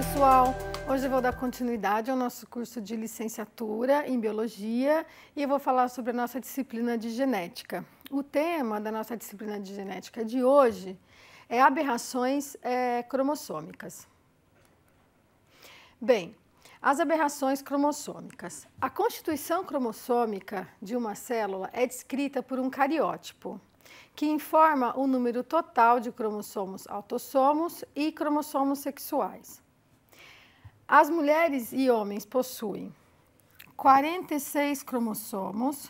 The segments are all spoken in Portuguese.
pessoal! Hoje eu vou dar continuidade ao nosso curso de licenciatura em biologia e eu vou falar sobre a nossa disciplina de genética. O tema da nossa disciplina de genética de hoje é aberrações é, cromossômicas. Bem, as aberrações cromossômicas. A constituição cromossômica de uma célula é descrita por um cariótipo que informa o número total de cromossomos autossomos e cromossomos sexuais. As mulheres e homens possuem 46 cromossomos,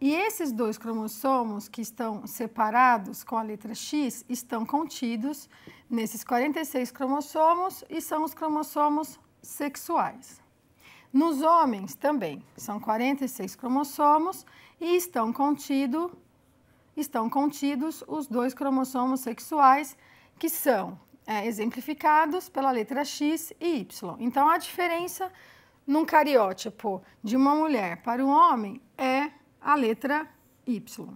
e esses dois cromossomos que estão separados com a letra X estão contidos nesses 46 cromossomos e são os cromossomos sexuais. Nos homens também são 46 cromossomos e estão, contido, estão contidos os dois cromossomos sexuais, que são é, exemplificados pela letra X e Y. Então, a diferença num cariótipo de uma mulher para um homem é a letra Y.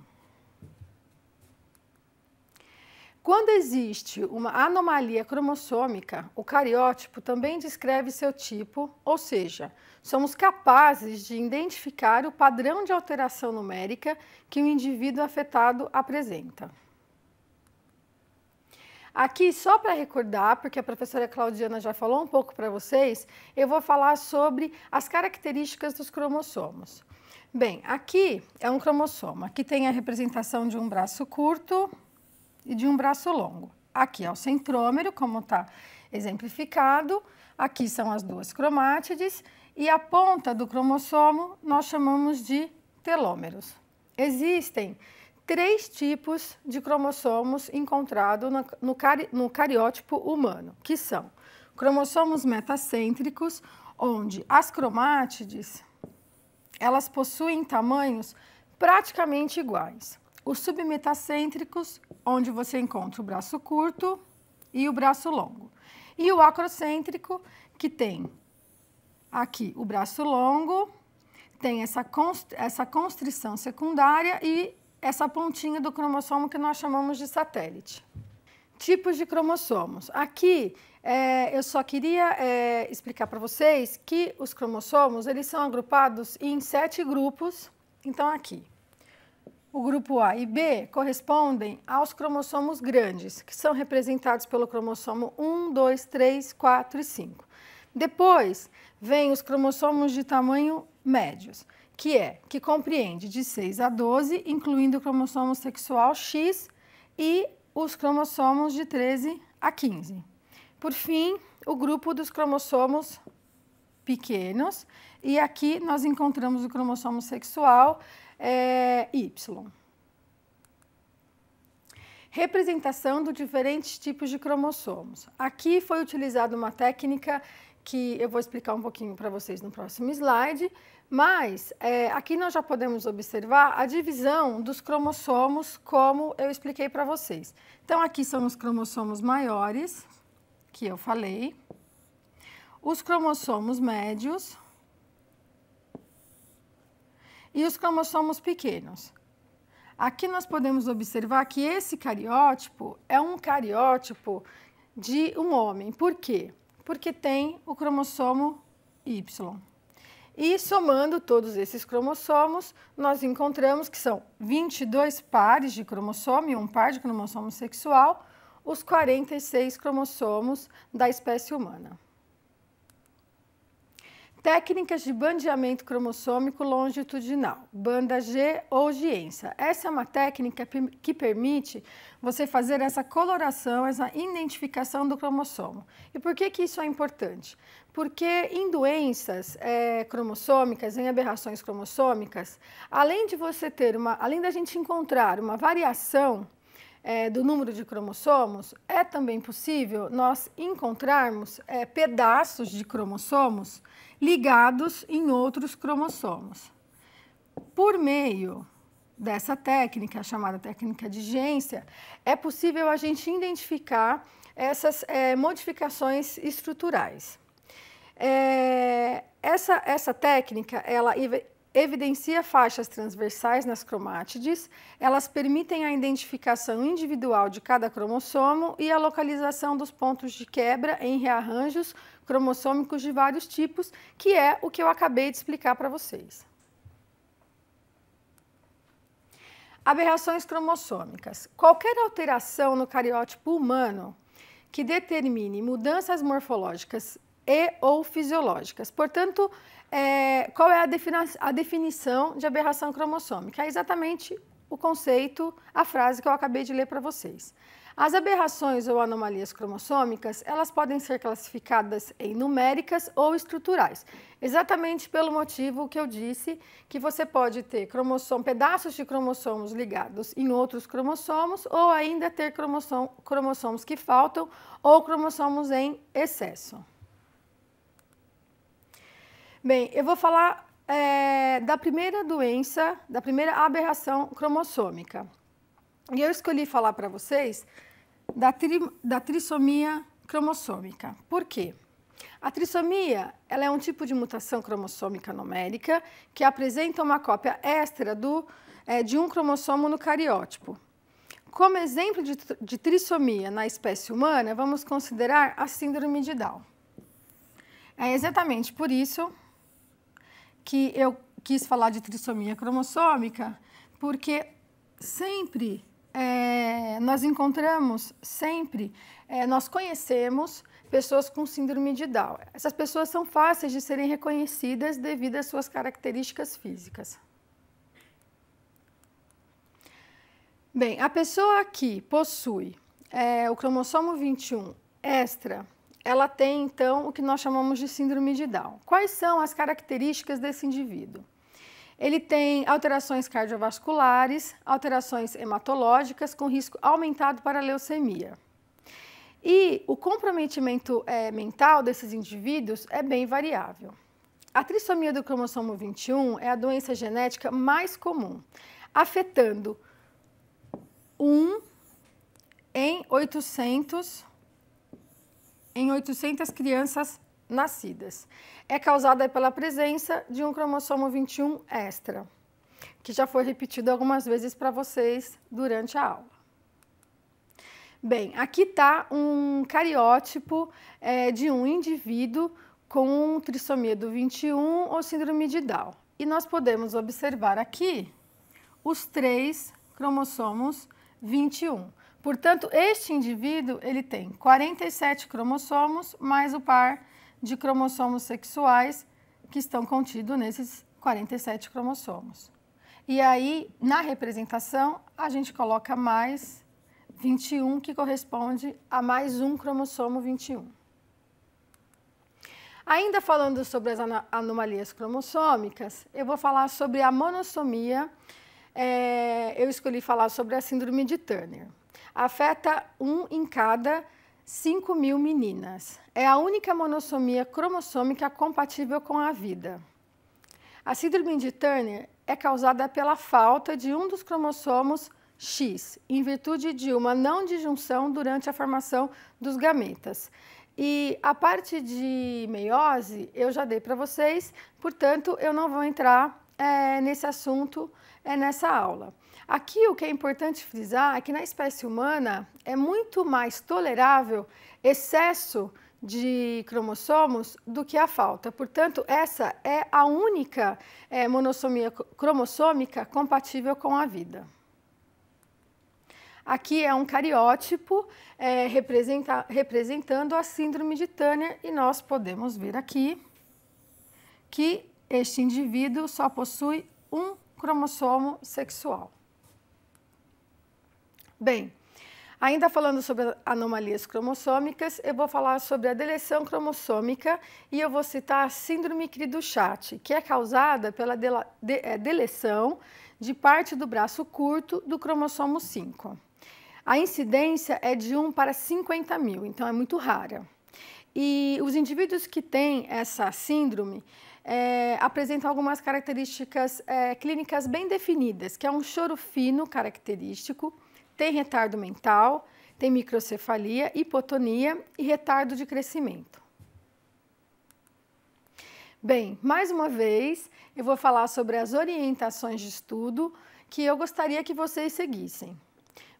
Quando existe uma anomalia cromossômica, o cariótipo também descreve seu tipo, ou seja, somos capazes de identificar o padrão de alteração numérica que o indivíduo afetado apresenta. Aqui, só para recordar, porque a professora Claudiana já falou um pouco para vocês, eu vou falar sobre as características dos cromossomos. Bem, aqui é um cromossomo. Aqui tem a representação de um braço curto e de um braço longo. Aqui é o centrômero, como está exemplificado. Aqui são as duas cromátides. E a ponta do cromossomo nós chamamos de telômeros. Existem três tipos de cromossomos encontrados no, no, no cariótipo humano, que são cromossomos metacêntricos, onde as cromátides elas possuem tamanhos praticamente iguais. Os submetacêntricos, onde você encontra o braço curto e o braço longo. E o acrocêntrico, que tem aqui o braço longo, tem essa, essa constrição secundária e essa pontinha do cromossomo que nós chamamos de satélite. Tipos de cromossomos. Aqui é, eu só queria é, explicar para vocês que os cromossomos eles são agrupados em sete grupos. Então aqui, o grupo A e B correspondem aos cromossomos grandes, que são representados pelo cromossomo 1, 2, 3, 4 e 5. Depois, vem os cromossomos de tamanho médios que é que compreende de 6 a 12, incluindo o cromossomo sexual X e os cromossomos de 13 a 15. Por fim, o grupo dos cromossomos pequenos, e aqui nós encontramos o cromossomo sexual é, Y. Representação dos diferentes tipos de cromossomos. Aqui foi utilizada uma técnica que eu vou explicar um pouquinho para vocês no próximo slide, mas é, aqui nós já podemos observar a divisão dos cromossomos, como eu expliquei para vocês. Então, aqui são os cromossomos maiores, que eu falei, os cromossomos médios e os cromossomos pequenos. Aqui nós podemos observar que esse cariótipo é um cariótipo de um homem. Por quê? Porque tem o cromossomo Y. E somando todos esses cromossomos, nós encontramos que são 22 pares de cromossomo e um par de cromossomo sexual, os 46 cromossomos da espécie humana. Técnicas de bandeamento cromossômico longitudinal, banda G ou giença. Essa é uma técnica que permite você fazer essa coloração, essa identificação do cromossomo. E por que, que isso é importante? porque em doenças é, cromossômicas, em aberrações cromossômicas, além de você ter uma, além da gente encontrar uma variação é, do número de cromossomos, é também possível nós encontrarmos é, pedaços de cromossomos ligados em outros cromossomos. Por meio dessa técnica, chamada técnica de gência, é possível a gente identificar essas é, modificações estruturais. É, essa, essa técnica, ela evidencia faixas transversais nas cromátides, elas permitem a identificação individual de cada cromossomo e a localização dos pontos de quebra em rearranjos cromossômicos de vários tipos, que é o que eu acabei de explicar para vocês. Aberrações cromossômicas. Qualquer alteração no cariótipo humano que determine mudanças morfológicas e ou fisiológicas. Portanto, é, qual é a, defini a, definição de aberração cromossômica? É exatamente o conceito, a frase que eu acabei de ler para vocês. As aberrações ou anomalias cromossômicas, elas podem ser classificadas em numéricas ou estruturais, exatamente pelo motivo que eu disse que você pode ter cromossom, pedaços de cromossomos ligados em outros cromossomos ou ainda ter cromossom, cromossomos que faltam ou cromossomos em excesso. Bem, eu vou falar é, da primeira doença, da primeira aberração cromossômica. E eu escolhi falar para vocês da, tri, da trissomia cromossômica. Por quê? A trissomia ela é um tipo de mutação cromossômica numérica que apresenta uma cópia extra do, é, de um cromossomo no cariótipo. Como exemplo de, de trissomia na espécie humana, vamos considerar a síndrome de Down. É exatamente por isso que eu quis falar de trissomia cromossômica, porque sempre é, nós encontramos, sempre é, nós conhecemos pessoas com síndrome de Down. Essas pessoas são fáceis de serem reconhecidas devido às suas características físicas. Bem, a pessoa que possui é, o cromossomo 21 extra ela tem então o que nós chamamos de síndrome de Down. Quais são as características desse indivíduo? Ele tem alterações cardiovasculares, alterações hematológicas com risco aumentado para leucemia. E o comprometimento é, mental desses indivíduos é bem variável. A trissomia do cromossomo 21 é a doença genética mais comum, afetando 1 em 800 em 800 crianças nascidas. É causada pela presença de um cromossomo 21 extra, que já foi repetido algumas vezes para vocês durante a aula. Bem, aqui está um cariótipo é, de um indivíduo com trissomia do 21 ou síndrome de Down. E nós podemos observar aqui os três cromossomos 21. Portanto, este indivíduo ele tem 47 cromossomos mais o par de cromossomos sexuais que estão contidos nesses 47 cromossomos. E aí, na representação, a gente coloca mais 21, que corresponde a mais um cromossomo 21. Ainda falando sobre as anomalias cromossômicas, eu vou falar sobre a monossomia. É, eu escolhi falar sobre a síndrome de Turner afeta um em cada 5 mil meninas. É a única monossomia cromossômica compatível com a vida. A síndrome de Turner é causada pela falta de um dos cromossomos X, em virtude de uma não disjunção durante a formação dos gametas. E a parte de meiose eu já dei para vocês, portanto, eu não vou entrar é, nesse assunto é, nessa aula. Aqui o que é importante frisar é que na espécie humana é muito mais tolerável excesso de cromossomos do que a falta. Portanto, essa é a única é, monossomia cromossômica compatível com a vida. Aqui é um cariótipo é, representa, representando a síndrome de Turner e nós podemos ver aqui que este indivíduo só possui um cromossomo sexual. Bem, ainda falando sobre anomalias cromossômicas, eu vou falar sobre a deleção cromossômica e eu vou citar a síndrome Cri-du-Chat, que é causada pela é, deleção de parte do braço curto do cromossomo 5. A incidência é de 1 para 50 mil, então é muito rara. E os indivíduos que têm essa síndrome é, apresentam algumas características é, clínicas bem definidas, que é um choro fino característico, tem retardo mental, tem microcefalia, hipotonia e retardo de crescimento. Bem, mais uma vez, eu vou falar sobre as orientações de estudo que eu gostaria que vocês seguissem.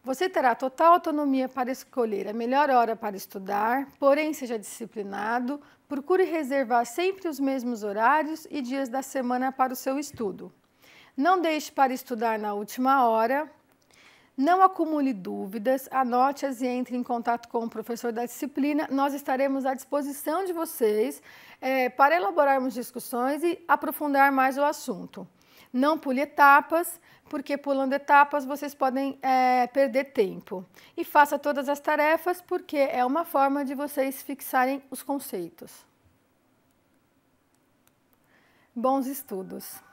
Você terá total autonomia para escolher a melhor hora para estudar, porém seja disciplinado, procure reservar sempre os mesmos horários e dias da semana para o seu estudo. Não deixe para estudar na última hora. Não acumule dúvidas, anote-as e entre em contato com o professor da disciplina. Nós estaremos à disposição de vocês é, para elaborarmos discussões e aprofundar mais o assunto. Não pule etapas, porque pulando etapas vocês podem é, perder tempo. E faça todas as tarefas, porque é uma forma de vocês fixarem os conceitos. Bons estudos!